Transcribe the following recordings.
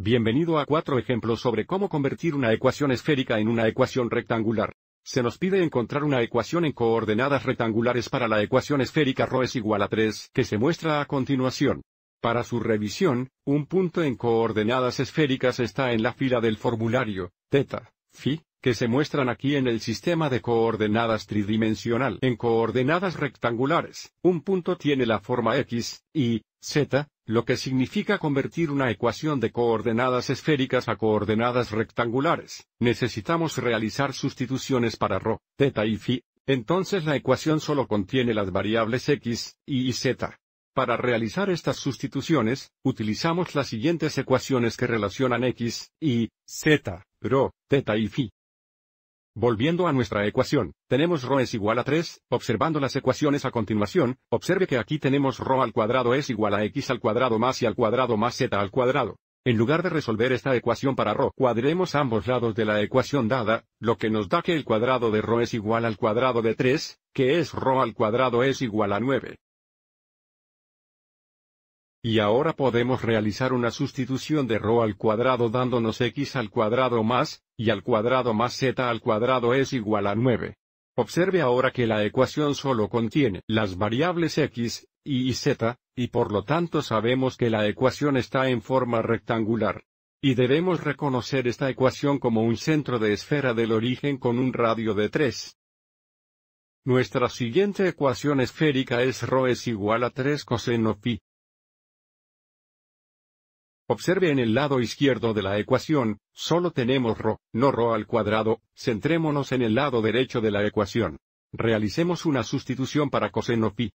Bienvenido a cuatro ejemplos sobre cómo convertir una ecuación esférica en una ecuación rectangular. Se nos pide encontrar una ecuación en coordenadas rectangulares para la ecuación esférica ρ es igual a 3, que se muestra a continuación. Para su revisión, un punto en coordenadas esféricas está en la fila del formulario, θ, φ, que se muestran aquí en el sistema de coordenadas tridimensional. En coordenadas rectangulares, un punto tiene la forma x, y, z, lo que significa convertir una ecuación de coordenadas esféricas a coordenadas rectangulares. Necesitamos realizar sustituciones para ρ, θ y φ, entonces la ecuación solo contiene las variables x, y y z. Para realizar estas sustituciones, utilizamos las siguientes ecuaciones que relacionan x, y, z, ρ, θ y φ. Volviendo a nuestra ecuación, tenemos ρ es igual a 3, observando las ecuaciones a continuación, observe que aquí tenemos ρ al cuadrado es igual a x al cuadrado más y al cuadrado más z al cuadrado. En lugar de resolver esta ecuación para ρ, cuadremos ambos lados de la ecuación dada, lo que nos da que el cuadrado de ρ es igual al cuadrado de 3, que es ρ al cuadrado es igual a 9. Y ahora podemos realizar una sustitución de ρ al cuadrado dándonos x al cuadrado más, y al cuadrado más z al cuadrado es igual a 9. Observe ahora que la ecuación solo contiene las variables x, y y z, y por lo tanto sabemos que la ecuación está en forma rectangular. Y debemos reconocer esta ecuación como un centro de esfera del origen con un radio de 3. Nuestra siguiente ecuación esférica es ρ es igual a 3 coseno phi. Observe en el lado izquierdo de la ecuación, solo tenemos ρ, no ρ al cuadrado, centrémonos en el lado derecho de la ecuación. Realicemos una sustitución para coseno Φ.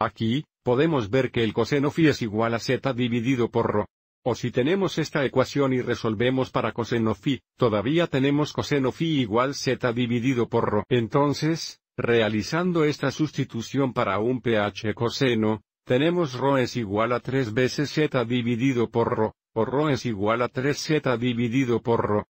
Aquí, podemos ver que el coseno phi es igual a z dividido por ρ. O si tenemos esta ecuación y resolvemos para coseno phi, todavía tenemos coseno phi igual z dividido por ρ. Entonces, realizando esta sustitución para un ph coseno, tenemos ρ es igual a 3 veces z dividido por ρ, o ρ es igual a 3z dividido por ρ.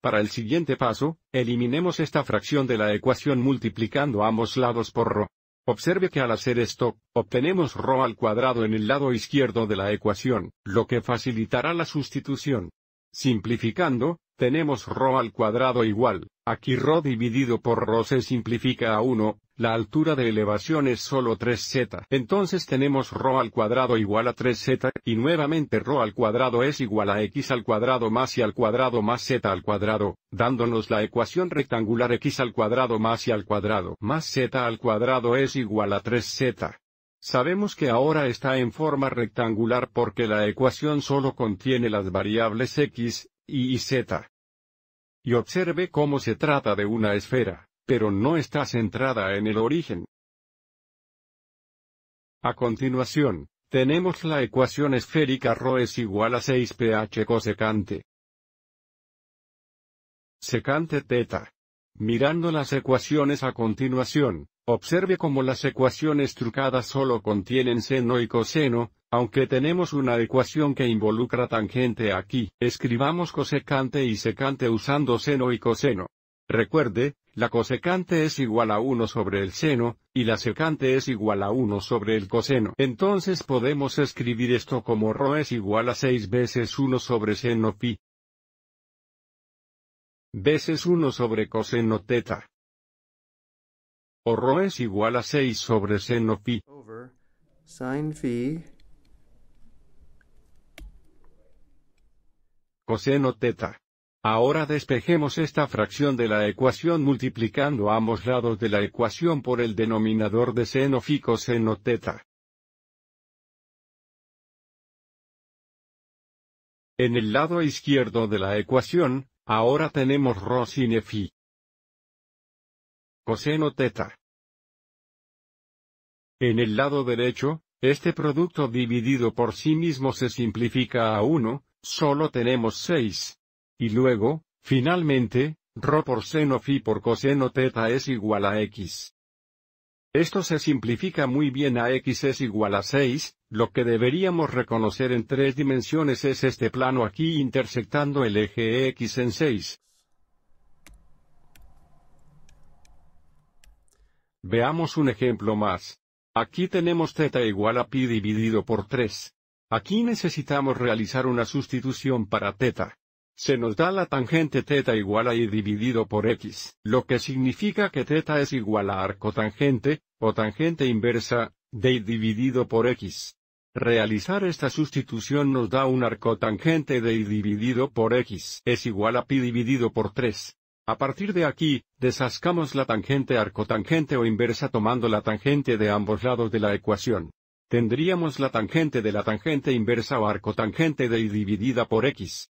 Para el siguiente paso, eliminemos esta fracción de la ecuación multiplicando ambos lados por ρ. Observe que al hacer esto, obtenemos ρ al cuadrado en el lado izquierdo de la ecuación, lo que facilitará la sustitución. Simplificando, tenemos ρ al cuadrado igual, aquí ρ dividido por ρ se simplifica a 1, la altura de elevación es solo 3z. Entonces tenemos ρ al cuadrado igual a 3z, y nuevamente ρ al cuadrado es igual a x al cuadrado más y al cuadrado más z al cuadrado, dándonos la ecuación rectangular x al cuadrado más y al cuadrado más z al cuadrado es igual a 3z. Sabemos que ahora está en forma rectangular porque la ecuación solo contiene las variables x, y y z. Y observe cómo se trata de una esfera pero no está centrada en el origen. A continuación, tenemos la ecuación esférica ρ es igual a 6 ph cosecante. Secante θ. Mirando las ecuaciones a continuación, observe cómo las ecuaciones trucadas solo contienen seno y coseno, aunque tenemos una ecuación que involucra tangente aquí. Escribamos cosecante y secante usando seno y coseno. Recuerde, la cosecante es igual a 1 sobre el seno, y la secante es igual a 1 sobre el coseno. Entonces podemos escribir esto como ρ es igual a 6 veces 1 sobre seno pi veces 1 sobre coseno teta. O ρ es igual a 6 sobre seno pi. Over sin phi. Coseno teta. Ahora despejemos esta fracción de la ecuación multiplicando ambos lados de la ecuación por el denominador de seno fi coseno teta. En el lado izquierdo de la ecuación, ahora tenemos ρ sin e phi. Coseno teta. En el lado derecho, este producto dividido por sí mismo se simplifica a 1, solo tenemos 6. Y luego, finalmente, ρ por seno phi por coseno teta es igual a x. Esto se simplifica muy bien a x es igual a 6, lo que deberíamos reconocer en tres dimensiones es este plano aquí intersectando el eje x en 6. Veamos un ejemplo más. Aquí tenemos teta igual a pi dividido por 3. Aquí necesitamos realizar una sustitución para teta se nos da la tangente θ igual a y dividido por x, lo que significa que θ es igual a arcotangente, o tangente inversa, de y dividido por x. Realizar esta sustitución nos da un arcotangente de y dividido por x es igual a pi dividido por 3. A partir de aquí, desascamos la tangente arcotangente o inversa tomando la tangente de ambos lados de la ecuación. Tendríamos la tangente de la tangente inversa o arcotangente de y dividida por x,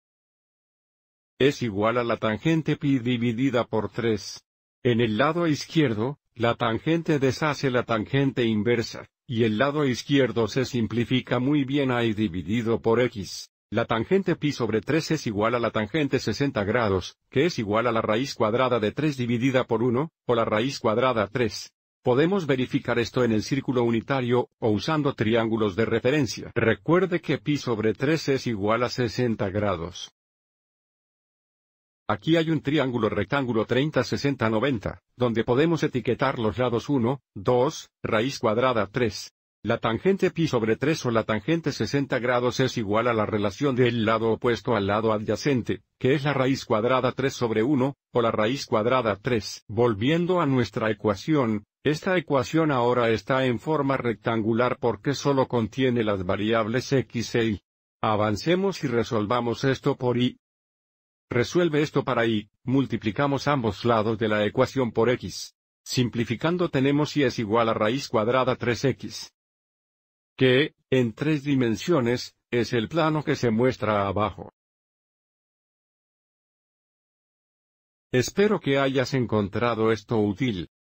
es igual a la tangente pi dividida por 3. En el lado izquierdo, la tangente deshace la tangente inversa, y el lado izquierdo se simplifica muy bien a y dividido por x. La tangente pi sobre 3 es igual a la tangente 60 grados, que es igual a la raíz cuadrada de 3 dividida por 1, o la raíz cuadrada 3. Podemos verificar esto en el círculo unitario, o usando triángulos de referencia. Recuerde que pi sobre 3 es igual a 60 grados. Aquí hay un triángulo rectángulo 30-60-90, donde podemos etiquetar los lados 1, 2, raíz cuadrada 3. La tangente pi sobre 3 o la tangente 60 grados es igual a la relación del lado opuesto al lado adyacente, que es la raíz cuadrada 3 sobre 1, o la raíz cuadrada 3. Volviendo a nuestra ecuación, esta ecuación ahora está en forma rectangular porque solo contiene las variables x e y. Avancemos y resolvamos esto por y. Resuelve esto para y, multiplicamos ambos lados de la ecuación por x. Simplificando tenemos y es igual a raíz cuadrada 3x. Que, en tres dimensiones, es el plano que se muestra abajo. Espero que hayas encontrado esto útil.